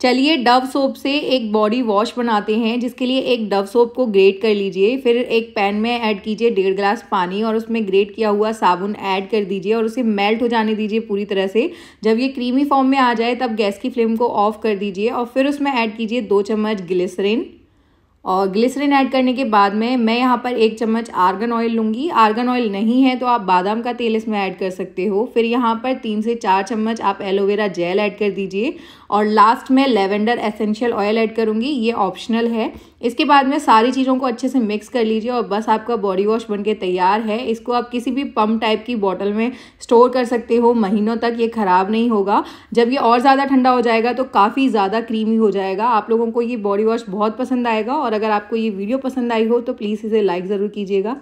चलिए Dove soap से एक बॉडी वॉश बनाते हैं जिसके लिए एक डव सोप को ग्रेट कर लीजिए फिर एक पैन में ऐड कीजिए डेढ़ ग्लास पानी और उसमें ग्रेट किया हुआ साबुन ऐड कर दीजिए और उसे मेल्ट हो जाने दीजिए पूरी तरह से जब ये क्रीमी फॉर्म में आ जाए तब गैस की फ्लेम को ऑफ कर दीजिए और फिर उसमें ऐड कीजिए दो चम्मच ग्लिसरिन और ग्लिसरीन ऐड करने के बाद में मैं यहाँ पर एक चम्मच आर्गन ऑयल लूँगी आर्गन ऑयल नहीं है तो आप बादाम का तेल इसमें ऐड कर सकते हो फिर यहाँ पर तीन से चार चम्मच आप एलोवेरा जेल ऐड कर दीजिए और लास्ट में लेवेंडर एसेंशियल ऑयल ऐड करूँगी ये ऑप्शनल है इसके बाद में सारी चीज़ों को अच्छे से मिक्स कर लीजिए और बस आपका बॉडी वॉश बन तैयार है इसको आप किसी भी पम्प टाइप की बॉटल में स्टोर कर सकते हो महीनों तक ये ख़राब नहीं होगा जब ये और ज़्यादा ठंडा हो जाएगा तो काफ़ी ज़्यादा क्रीमी हो जाएगा आप लोगों को ये बॉडी वॉश बहुत पसंद आएगा और अगर आपको ये वीडियो पसंद आई हो तो प्लीज़ इसे लाइक ज़रूर कीजिएगा